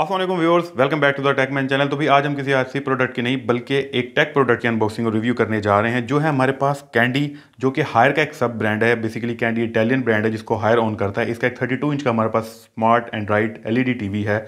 Aslam viewers welcome back to the tech man channel तो भी आज हम किसी ऐसी प्रोडक्ट की नहीं बल्कि एक टेक प्रोडक्ट की अनबॉक्सिंग और रिव्यू करने जा रहे हैं जो है हमारे पास कैंडी जो कि हायर का एक सब ब्रांड है बेसिकली कैंडी इटालियन ब्रांड है जिसको हायर ऑन करता है इसका एक 32 इंच का हमारे पास स्मार्ट एंड्राइड टी वी है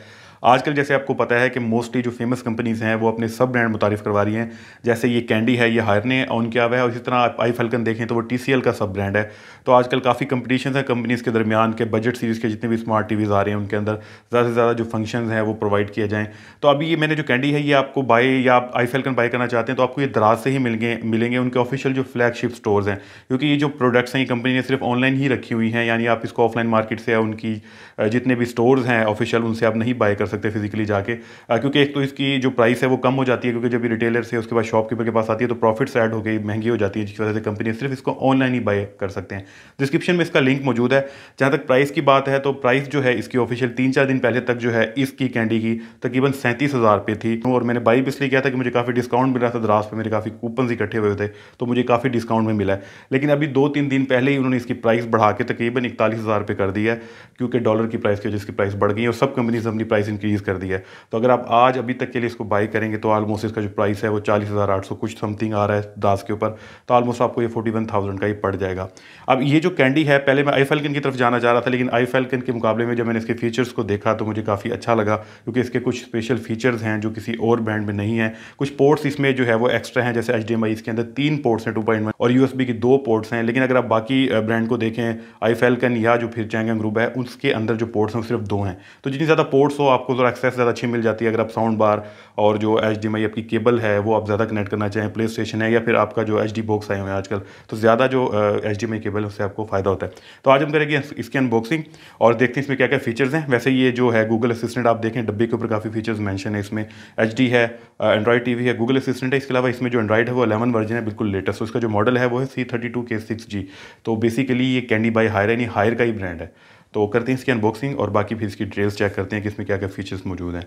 आजकल जैसे आपको पता है कि मोस्टली जो फेमस कंपनीज़ हैं वो अपने सब ब्रांड मुतारफ़ करवा रही हैं जैसे ये कैंडी है ये हायरने ऑन किया हुआ है और इसी तरह आप आई फलकन देखें तो वो टी का सब ब्रांड है तो आजकल काफ़ी कंपटीशन है कंपनीज़ के दरमियान के बजट सीरीज़ के जितने भी स्मार्ट टी आ रहे हैं उनके अंदर ज़्यादा से ज़्यादा जो फंक्शन हैं वो प्रोवाइड किए जाएँ तो अभी ये मैंने जो कैंडी है ये आपको बाई या आप आई फलकन बाई करना चाहते हैं तो आपको ये दराज से ही मिल गए मिलेंगे उनके ऑफिशियल जो फ्लैगशिप स्टोर हैं क्योंकि ये जो प्रोडक्ट्स हैं ये कंपनी ने सिर्फ ऑनलाइन ही रखी हुई हैं यानी आप इसको ऑफलाइन मार्केट से या उनकी जितने भी स्टोर्स हैं ऑफिशियल उनसे आप नहीं बाई कर सकते सकते हैं फिजिकली जाके क्योंकि एक तो इसकी जो प्राइस है वो कम हो जाती है क्योंकि जब रिटेलर से उसके बाद शॉपकीपर के पास आती है तो प्रॉफिट्स ऐड हो गई महंगी हो जाती है जिसकी वजह से कंपनी सिर्फ इसको ऑनलाइन ही बाय कर सकते हैं डिस्क्रिप्शन में इसका लिंक मौजूद है जहाँ तक प्राइस की बात है तो प्राइस जो है इसकी ऑफिशियल तीन चार दिन पहले तक जो है इसकी कैंडी की तकरीबन सैंतीस हज़ार रुपये थी और मैंने बाई इसलिए किया था कि मुझे काफ़ी डिस्काउंट मिल रहा था द्रास पर मेरे काफ़ी कूपन इकट्ठे हुए थे तो मुझे काफ़ी डिस्काउंट में मिला लेकिन अभी दो तीन दिन पहले ही उन्होंने इसकी प्राइस बढ़ा के तकरीबन इकतालीस हज़ार रुपये कर दी है क्योंकि डॉलर की प्राइस की वजह इसकी प्राइस बढ़ गई और सब कंपनीज अपनी प्राइस इनकी इंक्रीज़ कर दिया है तो अगर आप आज अभी तक के लिए इसको बाई करेंगे तो आलमोस्ट इसका जो प्राइस है वो चालीस हज़ार आठ सौ कुछ समथिंग आ रहा है दास के ऊपर तो आलमोस्ट आपको ये फोर्टी वन थाउजेंड का ही पड़ जाएगा अब ये जो कैंडी है पहले मैं आई फेल्कन की तरफ जाना चाह रहा था लेकिन आई फेल्कन के मुकाबले में जब मैंने इसके फीचर्स को देखा तो मुझे काफ़ी अच्छा लगा क्योंकि इसके कुछ स्पेशल फीचर्स हैं जो किसी और ब्रांड में नहीं है कुछ पोर्ट्स इसमें जो है वो एक्स्ट्रा हैं जैसे एच इसके अंदर तीन पोर्ट्स हैं टू पॉइंट वन और यू की दो पोर्ट्स हैं लेकिन अगर आप बाकी ब्रांड को देखें आई फेल्कन या जो फिर चैंग ग्रुप है उसके अंदर जो पोर्ट्स हैं वो सिर्फ दो हैं तो जितनी ज़्यादा पोर्ट्स हो आपको आपको एक्सेस ज़्यादा अच्छी मिल जाती है अगर आप साउंड बार और जो एच डी आपकी केबल है वो आप ज़्यादा कनेक्ट करना चाहें प्ले स्टेशन है या फिर आपका जो एच डी बॉक्स आए हुए हैं आजकल तो ज़्यादा जो एच डी केबल है उससे आपको फ़ायदा होता है तो आज हम करेंगे इसकी अनबॉक्सिंग और देखते हैं इसमें क्या क्या फीचर्स हैं वैसे ये जो है गूगल असिस्टेंट आप देखें डब्बे के ऊपर काफ़ी फीचर्स मैंशन है इसमें एच है एंड्रॉड टी है गूगल असिस्टेंट है इसके अलावा इसमें जो एंड्रॉड है वो अलेवन वर्जन है बिल्कुल लेटेस्ट उसका तो जो मॉडल है वो है C thirty two K six G तो बेसिकली ये कैंडी बाई हायर यानी हायर का ही ब्रांड है तो करते हैं इसकी अनबॉक्सिंग और बाकी फिर इसकी डिटेल्स चेक करते हैं कि इसमें क्या क्या फीचर्स मौजूद हैं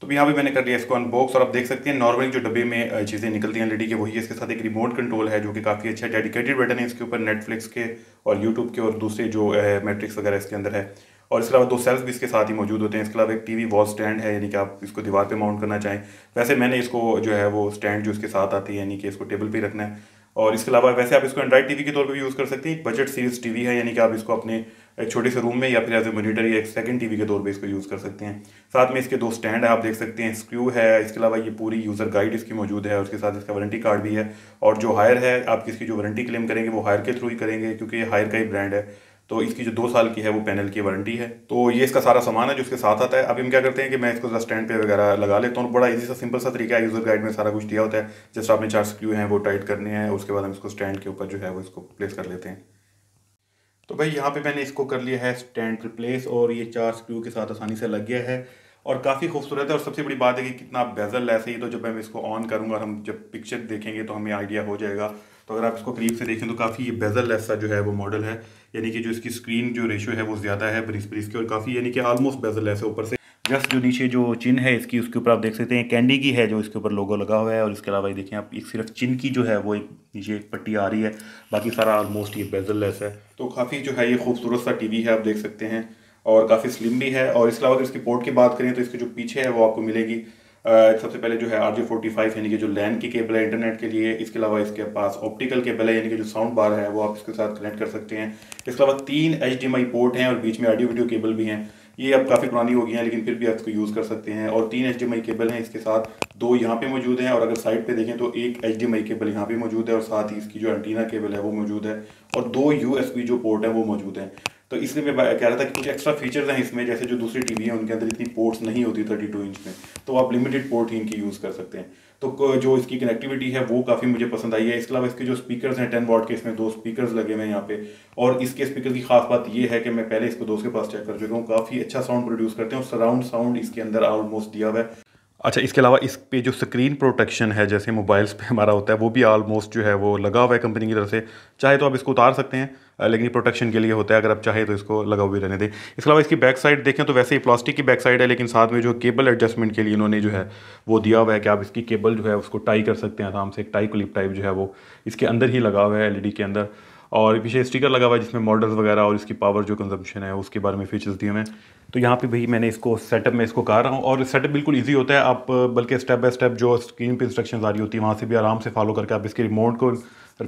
तो यहाँ पे मैंने कर लिया इसको अनबॉक्स और आप देख सकते हैं नॉर्मल जो डब्बे में चीज़ें निकलती हैं एलईडी के वही इसके साथ एक रिमोट कंट्रोल है जो कि काफ़ी अच्छा डेडिकेटेड बटन है इसके ऊपर नेटफ्लिक्स के और यूट्यूब के और दूसरे जो है मैट्रिक्स वगैरह इसके अंदर है और इसके अलावा दो सेल्स भी इसके साथ ही मौजूद होते हैं इसके अलावा एक टीवी वॉल स्टैंड है यानी कि आप इसको दीवार पे माउंट करना चाहें वैसे मैंने इसको जो है वो स्टैंड जो इसके साथ आती है यानी कि इसको टेबल पे रखना है और इसके अलावा वैसे आप इसको एंड्राइड टीवी के तौर पर भी यूज़ कर सकते हैं बजट सीरीज टीवी है यानी कि आप इसको अपने एक छोटे से रूम में या फिर एज ए मोनीटर या एक सेकंड टीवी के तौर पर इसको यूज़ कर सकते हैं साथ में इसके दो स्टैंड है आप देख सकते हैं स्क्रू है इसके अलावा ये पूरी यूज़र गाइड इसकी मौजूद है और साथ इसका वारंटी कार्ड भी है और जो हायर है आप इसकी जो वारंटी क्लेम करेंगे वो हायर के थ्रू ही करेंगे क्योंकि ये हायर का ही ब्रांड है तो इसकी जो दो साल की है वो पैनल की वारंटी है तो ये इसका सारा सामान है जो इसके साथ आता है अभी हम क्या करते हैं कि मैं इसको जरा स्टैंड पे वगैरह लगा लेता हूँ बड़ा इजी सा सिंपल सा तरीका है यूज़र गाइड में सारा कुछ दिया होता है जस्ट आपने चार स्क्रू हैं वो टाइट करने हैं उसके बाद हम इसको स्टैंड के ऊपर जो है वो इसको प्लेस कर लेते हैं तो भाई यहाँ पर मैंने इसको कर लिया है स्टैंड रिप्लेस और ये चार स्क्रू के साथ आसानी से लग गया है और काफ़ी खूबसूरत है और सबसे बड़ी बात है कि कितना बेजल ऐसे ही तो जब मैं इसको ऑन करूँगा और हम जब पिक्चर देखेंगे तो हमें आइडिया हो जाएगा तो अगर आप इसको करीब से देखें तो काफ़ी ये बेजल लेस जो है वो मॉडल है यानी कि जो इसकी स्क्रीन जो रेशो है वो ज़्यादा है बरीस बरीस की और काफ़ी यानी कि ऑलमोस्ट बेजल लेस है ऊपर से जस्ट जो नीचे जो चिन है इसकी उसके ऊपर आप देख सकते हैं कैंडी की है जो इसके ऊपर लोगो लगा हुआ है और इसके अलावा ये देखें आप एक सिर्फ चिन की जो है वो एक नीचे एक पट्टी आ रही है बाकी सारा ऑलमोस्ट ये बेजल लेस है तो काफ़ी जो है ये खूबसूरत सा वी है आप देख सकते हैं और काफ़ी स्लिम भी है और इसके अलावा अगर इसकी पोर्ट की बात करें तो इसके जो पीछे है वो आपको मिलेगी सबसे पहले जो है आर जी फोर्टी फाइव यानी कि जो लैन की केबल है इंटरनेट के लिए इसके अलावा इसके पास ऑप्टिकल केबल है यानी कि जो साउंड बार है वो आप इसके साथ कनेक्ट कर सकते हैं इसके अलावा तीन एच पोर्ट हैं और बीच में ऑडियो वीडियो केबल भी हैं ये अब काफ़ी पुरानी हो गई हैं लेकिन फिर भी आप इसको यूज़ कर सकते हैं और तीन एच केबल हैं इसके साथ दो यहाँ पे मौजूद हैं और अगर साइड पे देखें तो एक एच केबल यहाँ पे मौजूद है और साथ ही इसकी जो एंटीना केबल है वो मौजूद है और दो यू जो पोर्ट हैं वो मौजूद हैं तो इसलिए मैं कह रहा था कि कुछ एक्स्ट्रा फीचर्स हैं इसमें जैसे जो दूसरी टीवी है उनके अंदर इतनी पोर्ट्स नहीं होती थर्टी टू इंच में तो आप लिमिटेड पोर्ट ही इनकी यूज़ कर सकते हैं तो जो इसकी कनेक्टिविटी है वो काफ़ी मुझे पसंद आई है इसके अलावा इसके जो स्पीकर्स हैं टेन वॉट के इसमें दो स्पीकर्स लगे हुए हैं यहाँ पे और इसके स्पीकर की खास बात ये है कि मैं पहले इसको दोस्त के पास चेक कर चुका हूँ काफ़ी अच्छा साउंड प्रोड्यूस करते हैं और सराउंड साउंड इसके अंदर ऑलमोस्ट दिया हुआ है अच्छा इसके अलावा इस पे जो स्क्रीन प्रोटेक्शन है जैसे मोबाइल्स पे हमारा होता है वो भी आलमोस्ट जो है वो लगा हुआ है कंपनी की तरफ से चाहे तो आप इसको उतार सकते हैं लेकिन प्रोटेक्शन के लिए होता है अगर आप चाहे तो इसको लगा हुए रहने दें इसके अलावा इसकी बैक साइड देखें तो वैसे ही प्लास्टिक की बैक साइड है लेकिन साथ में जो केबल एडजस्टमेंट के लिए इन्होंने जो है वो दिया हुआ है कि आप इसकी केबल जो है उसको टाई कर सकते हैं आराम से एक टाई क्लिप टाइप जो है वो इसके अंदर ही लगा हुआ है एल के अंदर और पीछे स्टिकर लगा हुआ है जिसमें मॉडल्स वगैरह और इसकी पावर जो कंजम्पशन है उसके बारे में फीचर्स दिए हैं तो यहाँ पे भाई मैंने इसको सेटअप में इसको कहा रहा हूँ और सेटअप बिल्कुल ईजी होता है आप बल्कि स्टेप बाय स्टेप जो स्क्रीन पर इंस्ट्रक्शन आ रही होती है वहाँ से भी आराम से फॉलो करके आप इसके रिमोट को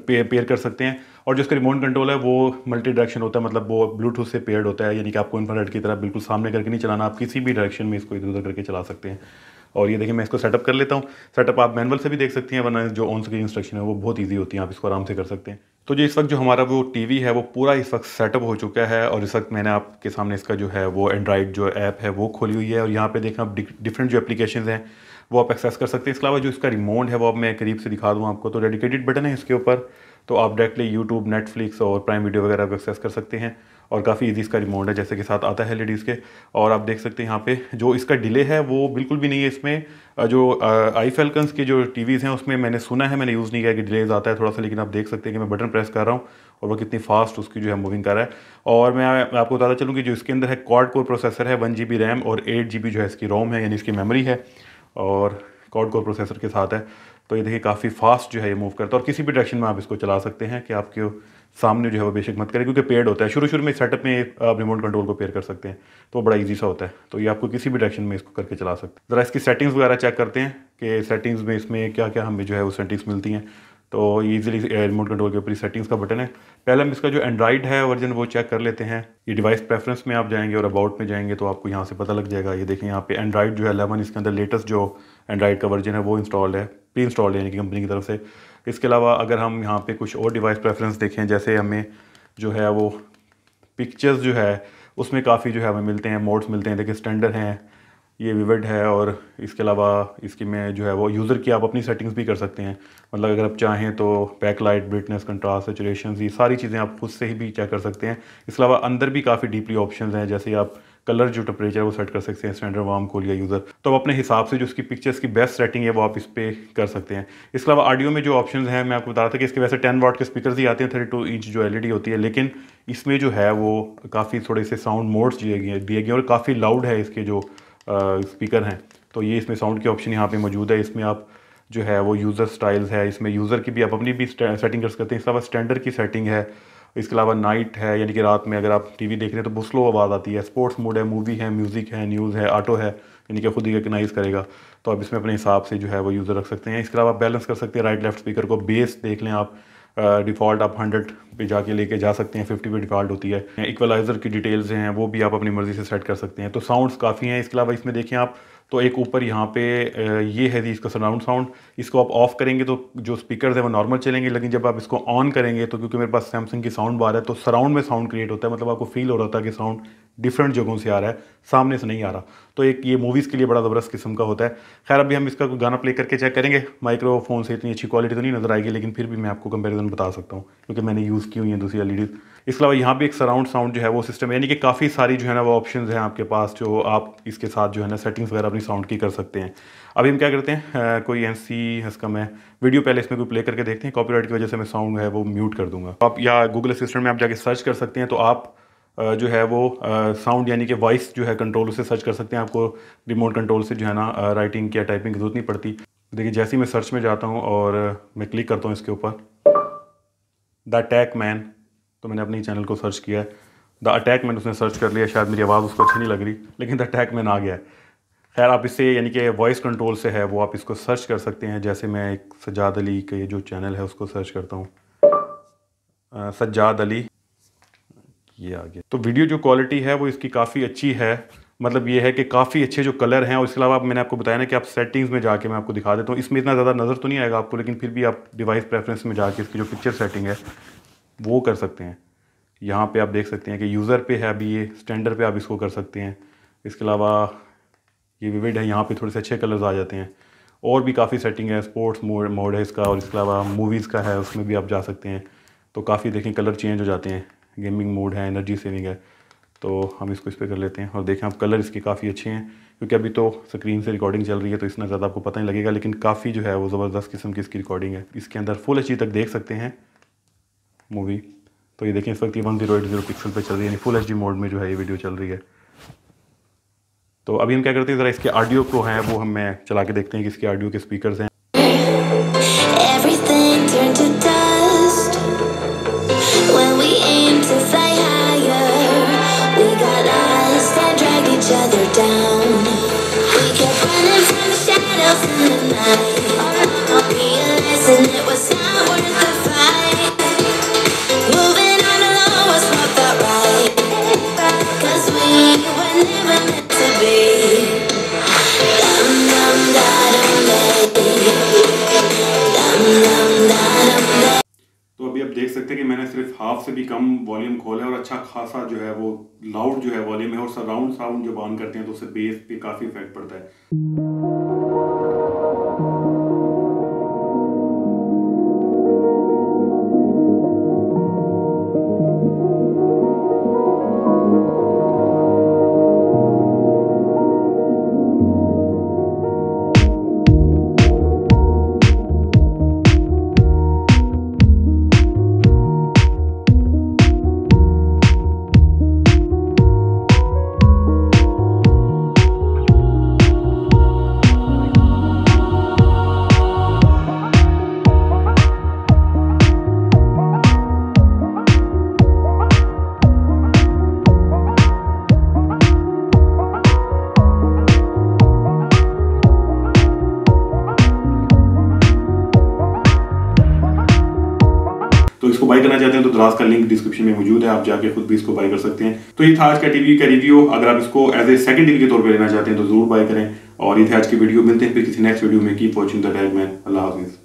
पेयर कर सकते हैं और जिसका रिमोट कंट्रोल है वो मल्टी डायरेक्शन होता है मतलब वो ब्लूटूथ से पेयर्ड होता है यानी कि आपको इन्फ्रारेड की तरह बिल्कुल सामने करके नहीं चलाना आप किसी भी डायरेक्शन में इसको इधर उधर करके चला सकते हैं और ये देखिए मैं इसको सेटअप कर लेता हूँ सेटअप आप मैनुअल से भी देख सकती हैं वरना जो ऑन स्क्रीन इंस्ट्रक्शन है वो बहुत ईजी होती है आप इसको आराम से कर सकते हैं तो जो इस वक्त जो हमारा वो टीवी है वो पूरा इस वक्त सेटअप हो चुका है और इस वक्त मैंने आपके सामने इसका जो है वो एंड्रॉइड जो ऐप है वो खोली हुई है और यहाँ पे देखना आप डिफरेंट जो एप्लीकेशन हैं वो आप एक्सेस कर सकते हैं इसके अलावा जो इसका रिमोट है वो अब मैं करीब से दिखा दूँ आपको तो डेडिकेटेड बटन है इसके ऊपर तो आप डायरेक्टली यूट्यूब नेटफ्लिक्स और प्राइम वीडियो वगैरह एक्सेस कर सकते हैं और काफ़ी ईजी इसका रिमोट है जैसे कि साथ आता है लेडीज़ के और आप देख सकते हैं यहाँ पे जो इसका डिले है वो बिल्कुल भी नहीं है इसमें जो आई फेल्कन्स की जो टीवीज़ हैं उसमें मैंने सुना है मैंने यूज़ नहीं किया कि डिलेज आता है थोड़ा सा लेकिन आप देख सकते हैं कि मैं बटन प्रेस कर रहा हूँ और वो कितनी फास्ट उसकी जो है मूविंग कर रहा है और मैं आपको बताता चलूँ कि जो इसके अंदर है कॉड कोर प्रोसेसर है वन जी रैम और एट जी जो है इसकी रोम है यानी इसकी मेमरी है और कॉड कोर प्रोसेसर के साथ है तो ये देखिए काफ़ी फास्ट जो है ये मूव करता है और किसी भी डायरेक्शन में आप इसको चला सकते हैं कि आपके सामने जो है वो बेशक मत करें क्योंकि पेड होता है शुरू शुरू में सेटअप में आप रिमोट कंट्रोल को पेयर कर सकते हैं तो बड़ा इजी सा होता है तो ये आपको किसी भी डायरेक्शन में इसको करके चला सकते हैं ज़रा इसकी सेटिंग्स वगैरह चेक करते हैं कि सेटिंग्स में इसमें क्या क्या हमें जो है वो सेटिंग्स मिलती हैं तो ईजिली रिमोट कंट्रोल के ऊपर सेटिंग्स का बटन है पहले हम इसका जो एंड्राइड है वर्जन वो चेक कर लेते हैं ये डिवाइस प्रेफरेंस में आप जाएंगे और अबाउट में जाएंगे तो आपको यहाँ से पता लग जाएगा ये देखें यहाँ पे एंड्राइड जो है अलेवन इसके अंदर लेटेस्ट जो एंड्राइड का वर्जन है वो इंस्टॉल है प्री इंस्टॉल्ड यानी कि कंपनी की तरफ से इसके अलावा अगर हम यहाँ पे कुछ और डिवाइस प्रेफरेंस देखें जैसे हमें जो है वो पिक्चर्स जो है उसमें काफ़ी जो है हमें मिलते हैं मोड्स मिलते हैं देखिए स्टैंडर्ड हैं ये विविड है और इसके अलावा इसकी में जो है वो यूज़र की आप अपनी सेटिंग्स भी कर सकते हैं मतलब अगर आप चाहें तो back light brightness contrast saturation ये सारी चीज़ें आप खुद से ही भी चेक कर सकते हैं इसके अलावा अंदर भी काफ़ी डीपली ऑप्शन हैं जैसे आप कलर जो टेम्परेचर वो सेट कर सकते हैं स्टैंडर्ड वार्म कूल या यूज़र तो आप अपने हिसाब से जो उसकी पिक्चर्स की बेस्ट सेटिंग है वो आप इस पर कर सकते हैं इसके अलावा ऑडियो में जो ऑप्शन हैं मैं आपको बता रहा था कि इसके वैसे टेन वाट के स्पीकर ही आते हैं थर्टी टू इंच जो एल होती है लेकिन इसमें जो है वो काफ़ी थोड़े से साउंड मोड्स दिए गए दिए गए और काफ़ी लाउड है इसके जो स्पीकर हैं तो ये इसमें साउंड के ऑप्शन यहाँ पे मौजूद है इसमें आप जो है वो यूज़र स्टाइल्स है इसमें यूज़र की भी आप अपनी भी सेटिंग कर सकते हैं इसके अलावा स्टैंडर्ड की सेटिंग है इसके अलावा नाइट है यानी कि रात में अगर आप टीवी देख रहे हैं तो बहुत स्लो आवाज़ आती है स्पोर्ट्स मोड है मूवी है म्यूज़िक है न्यूज़ है ऑटो है यानी कि खुद ही रिकनाइज करेगा तो आप इसमें अपने हिसाब से जो है वो यूज़र रख सकते हैं इसके अलावा बैलेंस कर सकते हैं राइट लेफ्ट स्पीकर को बेस देख लें आप डिफ़ॉल्ट आप हंड्रेड पे जाके लेके जा सकते हैं फिफ्टी पे डिफ़ॉल्ट होती है इक्वलाइज़र की डिटेल्स हैं वो भी आप अपनी मर्ज़ी से सेट कर सकते हैं तो साउंड्स काफ़ी हैं इसके अलावा इसमें देखें आप तो एक ऊपर यहाँ पे ये है जी इसका सराउंड साउंड इसको आप ऑफ़ करेंगे तो जो स्पीकर है वो नॉर्मल चलेंगे लेकिन जब आप इसको ऑन करेंगे तो क्योंकि मेरे पास सैमसंग की साउंड बार है तो सराउंड में साउंड क्रिएट होता है मतलब आपको फील हो रहा था कि साउंड डिफरेंट जगहों से आ रहा है सामने से नहीं आ रहा तो एक ये मूवीज़ के लिए बड़ा ज़बरदस्त किस्म का होता है खैर अभी हम इसका गाना प्ले करके चेक करेंगे माइक्रोफोन से इतनी अच्छी क्वालिटी तो नहीं नज़र आएगी लेकिन फिर भी मैं आपको कंपेरिजन बता सकता हूँ क्योंकि मैंने यूज़ की हुई है दूसरी एल इसके अलावा यहाँ भी एक सराउंड साउंड जो है वो सिस्टम यानी कि काफ़ी सारी जो है ना वो ऑप्शन हैं आपके पास जो आप इसके साथ जो है ना सेटिंग्स वगैरह अपनी साउंड की कर सकते हैं अभी हम क्या करते हैं आ, कोई एन सी इसका मैं वीडियो पहले इसमें कोई प्ले करके देखते हैं कॉपीराइट की वजह से मैं साउंड है वो म्यूट कर दूंगा आप या गूगल असिस्टेंट में आप जाके सर्च कर सकते हैं तो आप जो है वो साउंड यानी कि वॉइस जो है कंट्रोल से सर्च कर सकते हैं आपको रिमोट कंट्रोल से जो है ना राइटिंग या टाइपिंग की जरूरत नहीं पड़ती देखिए जैसे ही मैं सर्च में जाता हूँ और मैं क्लिक करता हूँ इसके ऊपर द टैक मैन तो मैंने अपने चैनल को सर्च किया द अटैक मैंने उसने सर्च कर लिया शायद मेरी आवाज़ उसको अच्छी नहीं लग रही लेकिन द अटैक मैन आ गया खैर आप इससे यानी कि वॉइस कंट्रोल से है वो आप इसको सर्च कर सकते हैं जैसे मैं एक सज्जाद अली के जो चैनल है उसको सर्च करता हूँ सज्जाद अली ये आ गया तो वीडियो जो क्वालिटी है वो इसकी काफ़ी अच्छी है मतलब ये है कि काफ़ी अच्छे जो कलर हैं और इसके अलावा मैंने आपको बताया ना कि आप सेटिंग्स में जाके मैं आपको दिखा देता हूँ इसमें इतना ज़्यादा नज़र तो नहीं आएगा आपको लेकिन फिर भी आप डिवाइस प्रेफरेंस में जाके इसकी जो पिक्चर सेटिंग है वो कर सकते हैं यहाँ पे आप देख सकते हैं कि यूज़र पे है अभी ये स्टैंडर्ड पे आप इसको कर सकते हैं इसके अलावा ये विविड है यहाँ पे थोड़े से अच्छे कलर्स आ जाते हैं और भी काफ़ी सेटिंग है स्पोर्ट्स मोड मोड है इसका और इसके अलावा मूवीज़ का है उसमें भी आप जा सकते हैं तो काफ़ी देखें कलर चेंज हो जाते हैं गेमिंग मोड है एनर्जी सेविंग है तो हम इसको इस पर कर लेते हैं और देखें आप कलर इसके काफ़ी अच्छे हैं क्योंकि अभी तो स्क्रीन से रिकॉर्डिंग चल रही है तो इतना ज़्यादा आपको पता नहीं लगेगा लेकिन काफ़ी जो है वो ज़बरदस्त किस्म की इसकी रिकॉर्डिंग है इसके अंदर फुल एच तक देख सकते हैं मूवी तो ये देखें इस वक्त ये one zero eight zero pixel पर चल रही है यानी फुल एच मोड में जो है ये वीडियो चल रही है तो अभी हम क्या करते हैं ज़रा इसके ऑडियो प्रो हैं वो हम मैं चला के देखते हैं कि इसके ऑडियो के स्पीकर हैं down कि मैंने सिर्फ हाफ से भी कम वॉल्यूम खोला है और अच्छा खासा जो है वो लाउड जो है वॉल्यूम है और सराउंड साउंड जब ऑन करते हैं तो उससे बेस पे काफ़ी इफेक्ट पड़ता है पास का लिंक डिस्क्रिप्शन में मौजूद है आप जाके खुद भी इसको बाय कर सकते हैं तो ये था आज का टीवी का रिव्यू अगर आप इसको एज ए सेकंड टीवी के तौर पर लेना चाहते हैं तो जरूर बाय करें और ये थे आज की वीडियो मिलते हैं फिर किसी नेक्स्ट वीडियो में keep watching the tech man अल्लाह हाफिज़